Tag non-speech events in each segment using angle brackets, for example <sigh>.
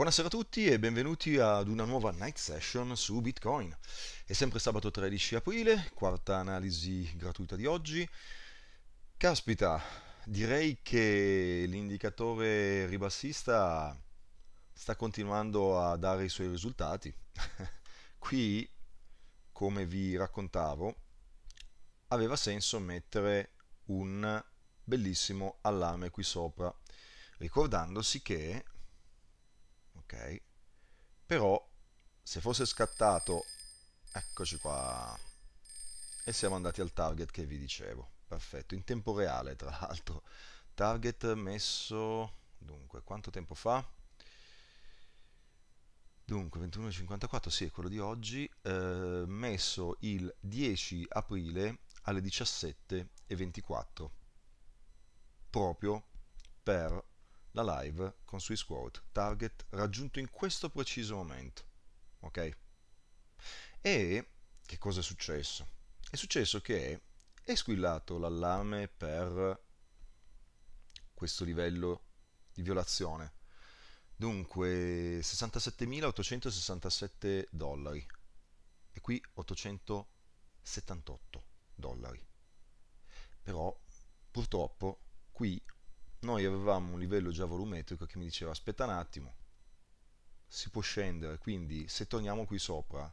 Buonasera a tutti e benvenuti ad una nuova night session su Bitcoin. È sempre sabato 13 aprile, quarta analisi gratuita di oggi. Caspita, direi che l'indicatore ribassista sta continuando a dare i suoi risultati. <laughs> Qui, come vi raccontavo, aveva senso mettere un bellissimo allarme qui sopra, ricordandosi che ok però se fosse scattato eccoci qua e siamo andati al target che vi dicevo perfetto in tempo reale tra l'altro target messo dunque quanto tempo fa dunque 21.54 sì è quello di oggi eh, messo il 10 aprile alle 17.24 proprio per la live con Swiss Quote, target raggiunto in questo preciso momento. Ok? E che cosa è successo? È successo che è squillato l'allarme per questo livello di violazione. Dunque 67.867 dollari e qui 878 dollari. Però purtroppo qui noi avevamo un livello già volumetrico che mi diceva aspetta un attimo, si può scendere, quindi se torniamo qui sopra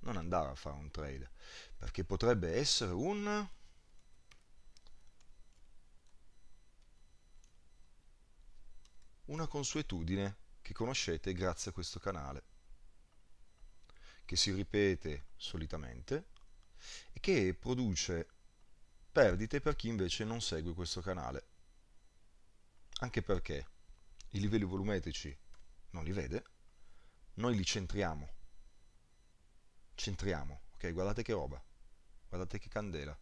non andare a fare un trade, perché potrebbe essere un... una consuetudine che conoscete grazie a questo canale, che si ripete solitamente e che produce perdite per chi invece non segue questo canale anche perché i livelli volumetrici non li vede, noi li centriamo, centriamo, ok, guardate che roba, guardate che candela,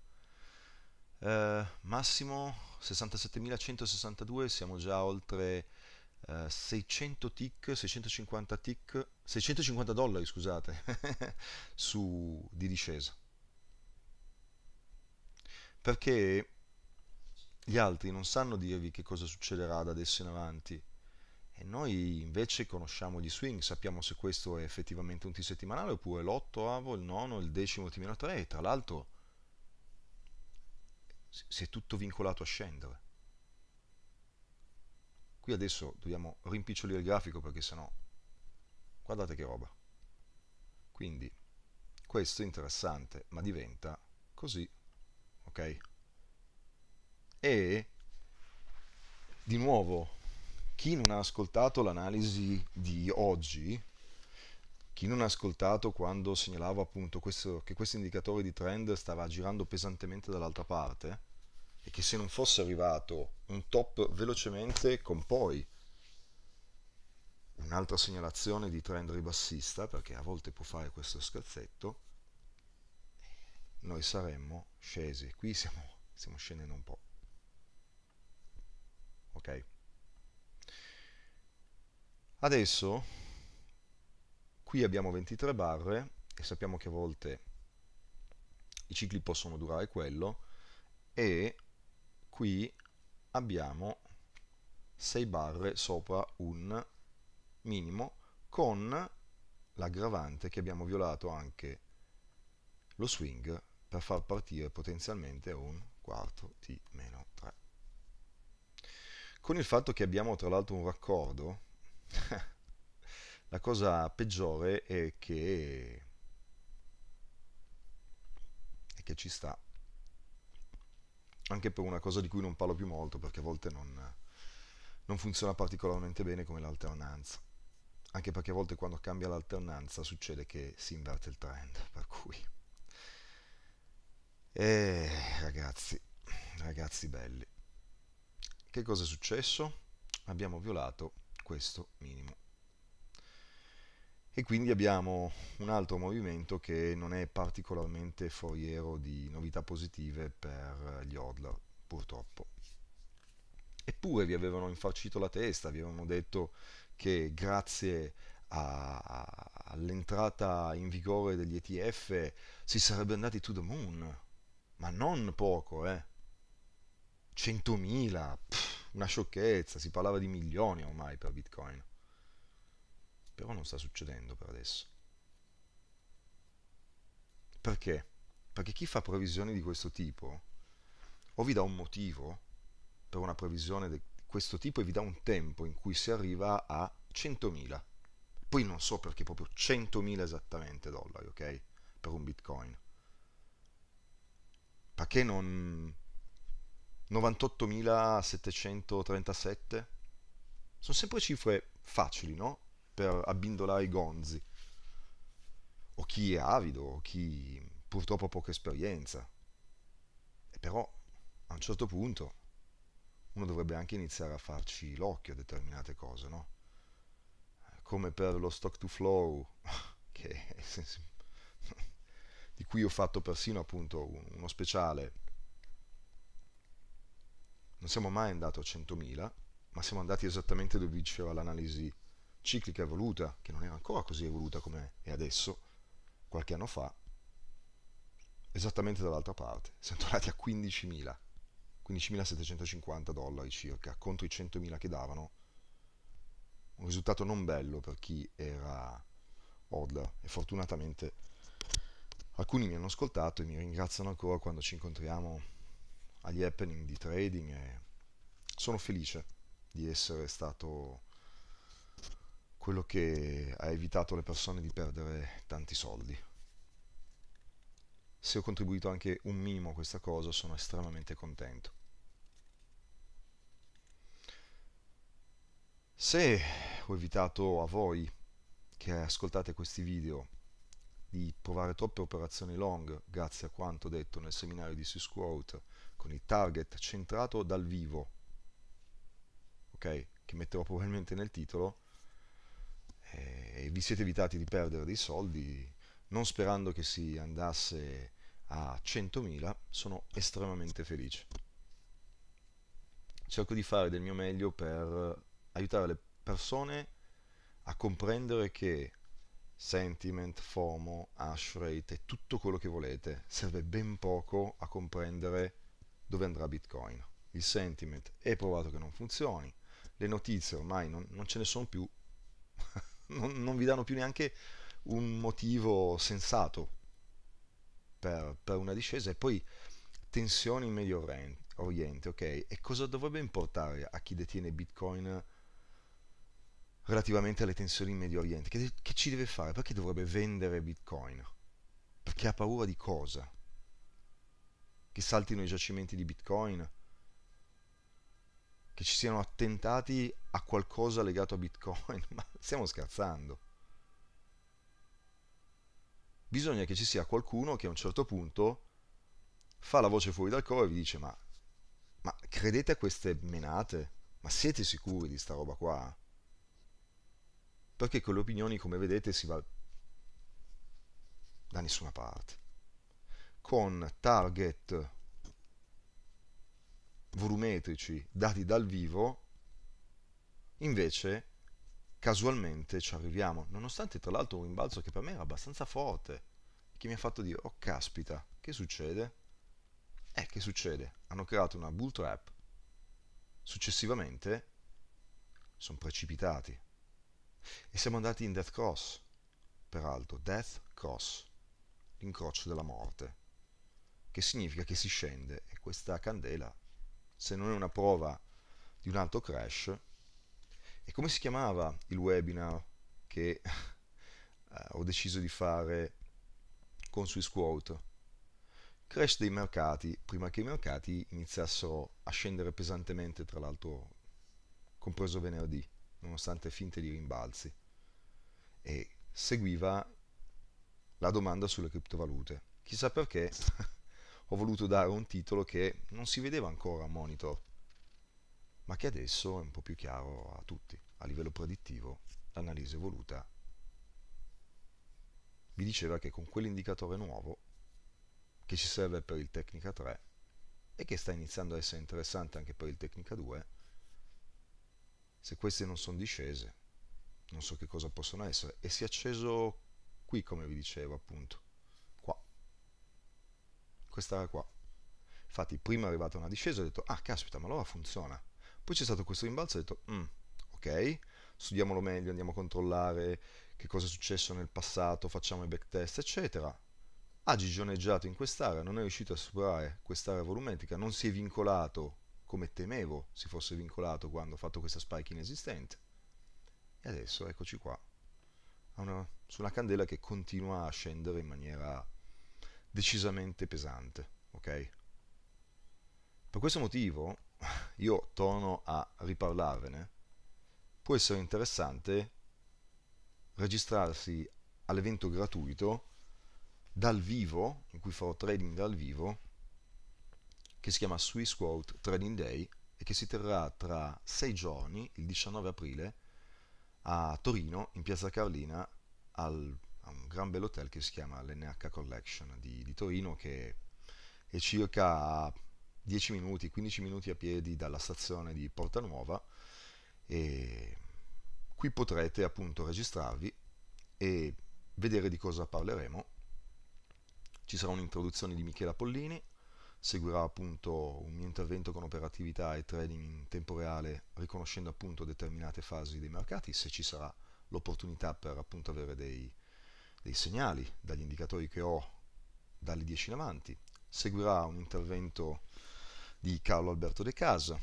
eh, massimo 67.162, siamo già oltre eh, 600 tick, 650 tick, 650 dollari scusate, <laughs> su, di discesa, perché gli altri non sanno dirvi che cosa succederà da adesso in avanti. E noi invece conosciamo gli swing, sappiamo se questo è effettivamente un T settimanale oppure l'ottavo, il nono, il decimo T-3 e tra l'altro si è tutto vincolato a scendere. Qui adesso dobbiamo rimpicciolire il grafico perché sennò guardate che roba. Quindi questo è interessante, ma diventa così, ok? E di nuovo, chi non ha ascoltato l'analisi di oggi, chi non ha ascoltato quando segnalavo appunto questo, che questo indicatore di trend stava girando pesantemente dall'altra parte e che se non fosse arrivato un top velocemente con poi un'altra segnalazione di trend ribassista, perché a volte può fare questo scazzetto, noi saremmo scesi. Qui stiamo, stiamo scendendo un po' ok adesso qui abbiamo 23 barre e sappiamo che a volte i cicli possono durare quello e qui abbiamo 6 barre sopra un minimo con l'aggravante che abbiamo violato anche lo swing per far partire potenzialmente un quarto t-3. Con il fatto che abbiamo tra l'altro un raccordo, <laughs> la cosa peggiore è che, è che ci sta. Anche per una cosa di cui non parlo più molto, perché a volte non, non funziona particolarmente bene come l'alternanza. Anche perché a volte quando cambia l'alternanza succede che si inverte il trend, per cui... Eh, ragazzi, ragazzi belli. Che cosa è successo? Abbiamo violato questo minimo. E quindi abbiamo un altro movimento che non è particolarmente foriero di novità positive per gli hodler, purtroppo. Eppure vi avevano infarcito la testa, vi avevano detto che grazie all'entrata in vigore degli ETF si sarebbe andati to the moon, ma non poco, eh. 100.000, pff, una sciocchezza, si parlava di milioni ormai per Bitcoin. Però non sta succedendo per adesso. Perché? Perché chi fa previsioni di questo tipo o vi dà un motivo per una previsione di questo tipo e vi dà un tempo in cui si arriva a 100.000. Poi non so perché proprio 100.000 esattamente dollari, ok? Per un bitcoin. Perché non 98.737. Sono sempre cifre facili, no? Per abbindolare i gonzi. O chi è avido, o chi purtroppo ha poca esperienza. E però, a un certo punto, uno dovrebbe anche iniziare a farci l'occhio a determinate cose, no? Come per lo stock to flow, <laughs> che, <laughs> di cui ho fatto persino appunto uno speciale non siamo mai andati a 100.000, ma siamo andati esattamente dove diceva l'analisi ciclica evoluta, che non era ancora così evoluta come è adesso, qualche anno fa, esattamente dall'altra parte. Siamo tornati a 15.000, 15.750 dollari circa, contro i 100.000 che davano. Un risultato non bello per chi era hodler e fortunatamente alcuni mi hanno ascoltato e mi ringraziano ancora quando ci incontriamo agli happening di trading e sono felice di essere stato quello che ha evitato alle persone di perdere tanti soldi. Se ho contribuito anche un minimo a questa cosa sono estremamente contento. Se ho evitato a voi che ascoltate questi video di provare troppe operazioni long grazie a quanto detto nel seminario di Sisquote con il target centrato dal vivo, ok? Che metterò probabilmente nel titolo, eh, e vi siete evitati di perdere dei soldi, non sperando che si andasse a 100.000, sono estremamente felice. Cerco di fare del mio meglio per aiutare le persone a comprendere che sentiment, FOMO, hash rate e tutto quello che volete serve ben poco a comprendere dove andrà Bitcoin. Il sentiment è provato che non funzioni, le notizie ormai non, non ce ne sono più, <laughs> non, non, vi danno più neanche un motivo sensato per, per una discesa e poi tensioni in Medio Oriente, ok? E cosa dovrebbe importare a chi detiene Bitcoin? relativamente alle tensioni in Medio Oriente. Che, che, ci deve fare? Perché dovrebbe vendere Bitcoin? Perché ha paura di cosa? che saltino i giacimenti di Bitcoin, che ci siano attentati a qualcosa legato a Bitcoin, <laughs> ma stiamo scherzando. Bisogna che ci sia qualcuno che a un certo punto fa la voce fuori dal coro e vi dice ma, ma credete a queste menate? Ma siete sicuri di sta roba qua? Perché con le opinioni, come vedete, si va da nessuna parte con target volumetrici dati dal vivo, invece casualmente ci arriviamo, nonostante tra l'altro un rimbalzo che per me era abbastanza forte, che mi ha fatto dire, oh caspita, che succede? Eh, che succede? Hanno creato una bull trap, successivamente sono precipitati e siamo andati in death cross, peraltro, death cross, l'incrocio della morte che significa che si scende e questa candela, se non è una prova di un altro crash, e come si chiamava il webinar che <laughs> eh, ho deciso di fare con SwissQuote? Crash dei mercati, prima che i mercati iniziassero a scendere pesantemente, tra l'altro compreso venerdì, nonostante finte di rimbalzi. E seguiva la domanda sulle criptovalute. Chissà perché <laughs> ho voluto dare un titolo che non si vedeva ancora a monitor, ma che adesso è un po' più chiaro a tutti, a livello predittivo, l'analisi evoluta vi diceva che con quell'indicatore nuovo, che ci serve per il Tecnica 3 e che sta iniziando a essere interessante anche per il Tecnica 2, se queste non sono discese, non so che cosa possono essere, e si è acceso qui, come vi dicevo appunto questa qua. Infatti prima è arrivata una discesa ho detto ah caspita ma allora funziona. Poi c'è stato questo rimbalzo ho detto mm, ok, studiamolo meglio, andiamo a controllare che cosa è successo nel passato, facciamo i backtest eccetera. Ha gigioneggiato in quest'area, non è riuscito a superare quest'area volumetrica, non si è vincolato come temevo si fosse vincolato quando ho fatto questa spike inesistente. E adesso eccoci qua, una, su una candela che continua a scendere in maniera decisamente pesante, ok? Per questo motivo <laughs> io torno a riparlarvene. Può essere interessante registrarsi all'evento gratuito dal vivo, in cui farò trading dal vivo, che si chiama Swiss Quote Trading Day e che si terrà tra sei giorni, il 19 aprile, a Torino, in Piazza Carlina, al un gran bel hotel che si chiama l'NH Collection di, di Torino che è circa 10 minuti, 15 minuti a piedi dalla stazione di Porta Nuova e qui potrete appunto registrarvi e vedere di cosa parleremo. Ci sarà un'introduzione di Michela Pollini, seguirà appunto un mio intervento con operatività e trading in tempo reale riconoscendo appunto determinate fasi dei mercati se ci sarà l'opportunità per appunto avere dei dei segnali dagli indicatori che ho dalle 10 in avanti. Seguirà un intervento di Carlo Alberto De Casa,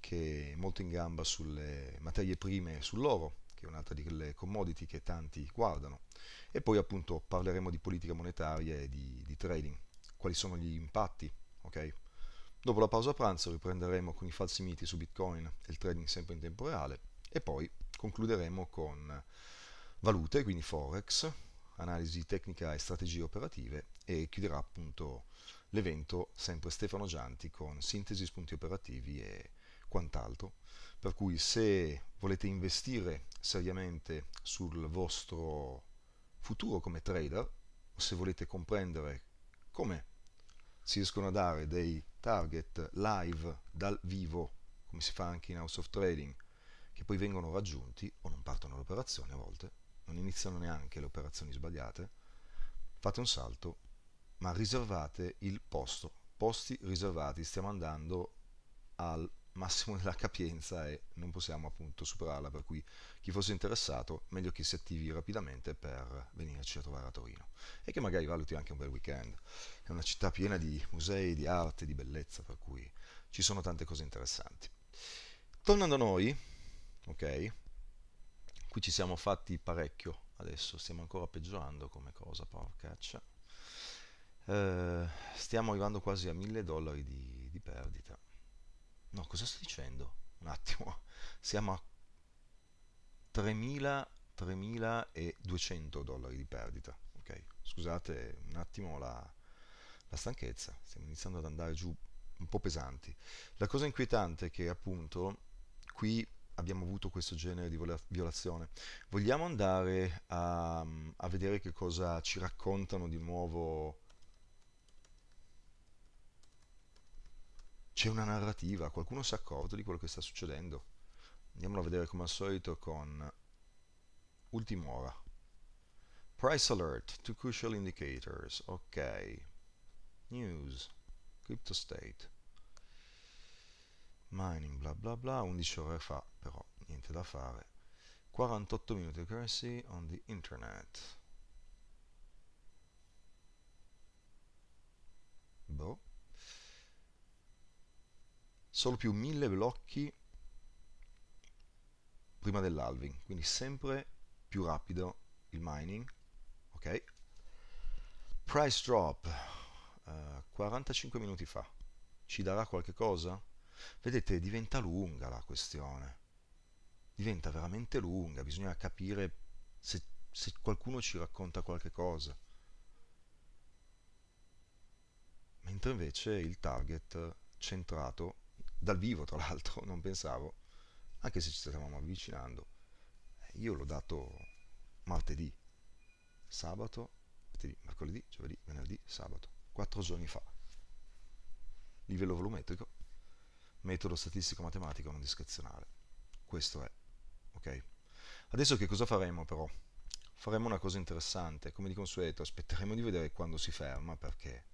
che è molto in gamba sulle materie prime e sull'oro, che è un'altra di quelle commodity che tanti guardano. E poi appunto parleremo di politica monetaria e di, di trading, quali sono gli impatti, ok? Dopo la pausa pranzo riprenderemo con i falsi miti su Bitcoin e il trading sempre in tempo reale e poi concluderemo con valute, quindi Forex, analisi tecnica e strategie operative e chiuderà appunto l'evento sempre Stefano Gianti con sintesi, spunti operativi e quant'altro. Per cui se volete investire seriamente sul vostro futuro come trader o se volete comprendere come si riescono a dare dei target live dal vivo, come si fa anche in House of Trading, che poi vengono raggiunti o non partono l'operazione a volte, non iniziano neanche le operazioni sbagliate, fate un salto, ma riservate il posto. Posti riservati, stiamo andando al massimo <laughs> della capienza e non possiamo appunto superarla, per cui chi fosse interessato meglio che si attivi rapidamente per venirci a trovare a Torino e che magari valuti anche un bel weekend. È una città piena di musei, di arte, di bellezza, per cui ci sono tante cose interessanti. Tornando a noi, ok, qui ci siamo fatti parecchio adesso stiamo ancora peggiorando come cosa porcaccia eh, stiamo arrivando quasi a 1000 dollari di, di perdita no cosa sto dicendo un attimo siamo a 3000 3200 dollari di perdita ok scusate un attimo la, la stanchezza stiamo iniziando ad andare giù un po' pesanti la cosa inquietante è che appunto qui abbiamo avuto questo genere di violazione. Vogliamo andare a, a vedere che cosa ci raccontano di nuovo. C'è una narrativa, qualcuno si è accorto di quello che sta succedendo. Andiamolo a vedere come al solito con ultima ora. Price alert, two crucial indicators, ok. News, crypto state mining bla bla bla 11 ore fa però niente da fare 48 minuti di currency on the internet boh solo più 1000 blocchi prima dell'alving quindi sempre più rapido il mining ok price drop uh, eh, 45 minuti fa ci darà qualche cosa? Vedete, diventa lunga la questione, diventa veramente lunga, bisogna capire se, se qualcuno ci racconta qualche cosa. Mentre invece il target centrato, dal vivo tra l'altro, non pensavo, anche se ci stavamo avvicinando, eh, io l'ho dato martedì, sabato, martedì, mercoledì, giovedì, venerdì, sabato, quattro giorni fa. Livello volumetrico metodo statistico matematico non discrezionale. Questo è. Ok? Adesso che cosa faremo però? Faremo una cosa interessante, come di consueto, aspetteremo di vedere quando si ferma perché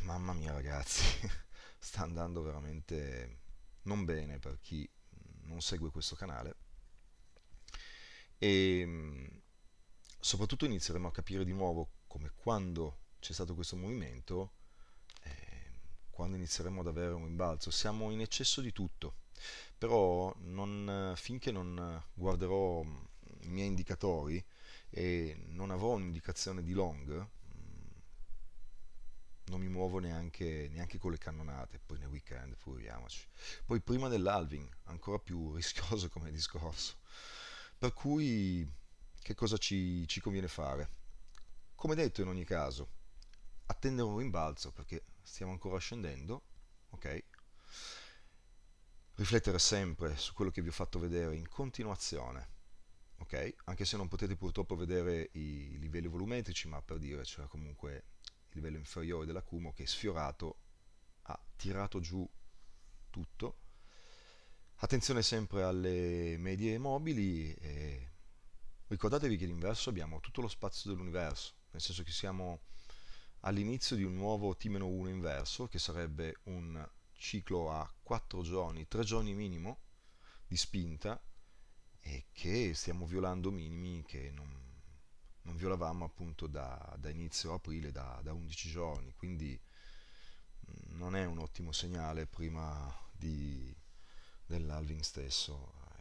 mamma mia ragazzi, <laughs> sta andando veramente non bene per chi non segue questo canale e ehm, soprattutto inizieremo a capire di nuovo come quando c'è stato questo movimento quando inizieremo ad avere un rimbalzo. Siamo in eccesso di tutto, però non, finché non guarderò mm, i miei indicatori e non avrò un'indicazione di long, mm, non mi muovo neanche, neanche, con le cannonate, poi nel weekend figuriamoci. Poi prima dell'alving, ancora più <laughs> rischioso come discorso. Per cui che cosa ci, ci conviene fare? Come detto in ogni caso, attendere un rimbalzo perché stiamo ancora scendendo, ok? Riflettere sempre su quello che vi ho fatto vedere in continuazione, ok? Anche se non potete purtroppo vedere i livelli volumetrici, ma per dire c'era comunque il livello inferiore dell'acumo che è sfiorato, ha tirato giù tutto. Attenzione sempre alle medie mobili e ricordatevi che l'inverso abbiamo tutto lo spazio dell'universo, nel senso che siamo all'inizio di un nuovo t 1 inverso, che sarebbe un ciclo a 4 giorni, 3 giorni minimo di spinta, e che stiamo violando minimi che non, non violavamo appunto da, da inizio aprile, da, da, 11 giorni, quindi mm, non è un ottimo segnale prima dell'Alvin stesso. Eh.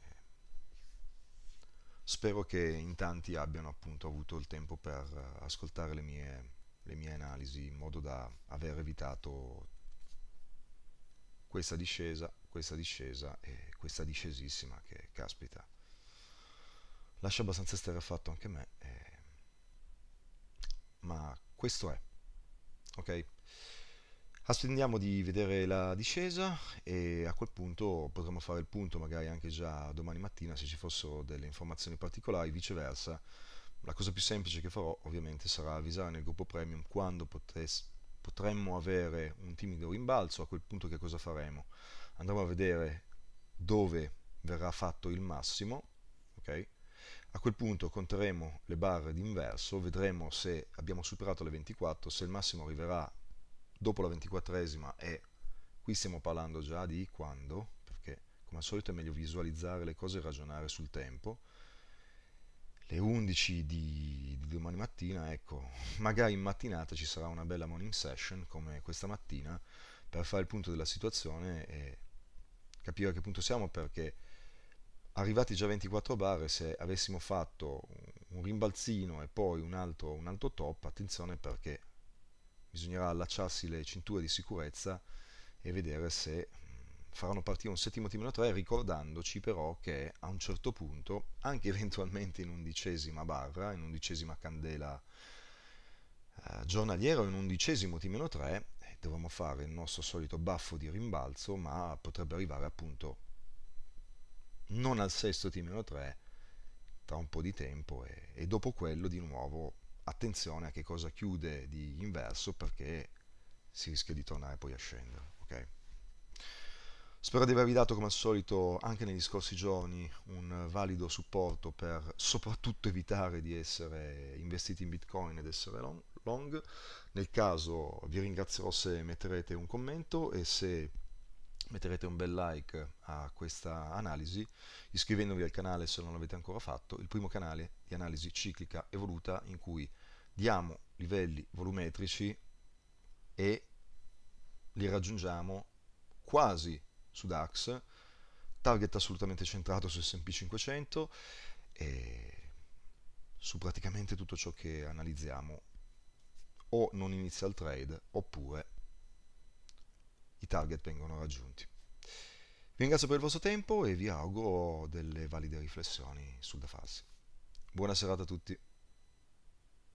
Spero che in tanti abbiano appunto avuto il tempo per ascoltare le mie le mie analisi in modo da aver evitato questa discesa, questa discesa e questa discesissima che caspita lascia abbastanza esterrefatto anche me eh, ma questo è ok Aspettiamo di vedere la discesa e a quel punto potremo fare il punto magari anche già domani mattina se ci fossero delle informazioni particolari, viceversa la cosa più semplice che farò ovviamente sarà avvisare nel gruppo premium quando potreste potremmo avere un timido rimbalzo, a quel punto che cosa faremo? Andremo a vedere dove verrà fatto il massimo, okay? a quel punto conteremo le barre d'inverso, vedremo se abbiamo superato le 24, se il massimo arriverà dopo la 24esima e qui stiamo parlando già di quando, perché come al solito è meglio visualizzare le cose e ragionare sul tempo, le 11 di, di, domani mattina, ecco, <laughs> magari in mattinata ci sarà una bella morning session come questa mattina per fare il punto della situazione e capire a che punto siamo perché arrivati già a 24 bar se avessimo fatto un rimbalzino e poi un altro, un altro top, attenzione perché bisognerà allacciarsi le cinture di sicurezza e vedere se faranno partire un settimo timone 3 ricordandoci però che a un certo punto, anche <laughs> eventualmente in undicesima barra, in undicesima candela eh, giornaliera o in undicesimo timone 3, eh, dovremmo fare il nostro solito baffo di rimbalzo, ma potrebbe arrivare appunto non al sesto timone 3 tra un po' di tempo e, e dopo quello di nuovo attenzione a che cosa chiude di inverso perché si rischia di tornare poi a scendere. Okay? Spero di avervi dato come al solito anche negli scorsi giorni un valido supporto per soprattutto evitare di essere investiti in Bitcoin ed essere long. long. Nel caso vi ringrazierò se metterete un commento e se metterete un bel like a questa analisi iscrivendovi al canale se non l'avete ancora fatto, il primo canale di analisi ciclica evoluta in cui diamo livelli volumetrici e li raggiungiamo quasi su DAX, target assolutamente centrato su S&P 500 e su praticamente tutto ciò che analizziamo o non inizia il trade oppure i target vengono raggiunti. Vi ringrazio per il vostro tempo e vi auguro delle valide riflessioni sul da farsi. Buona serata a tutti.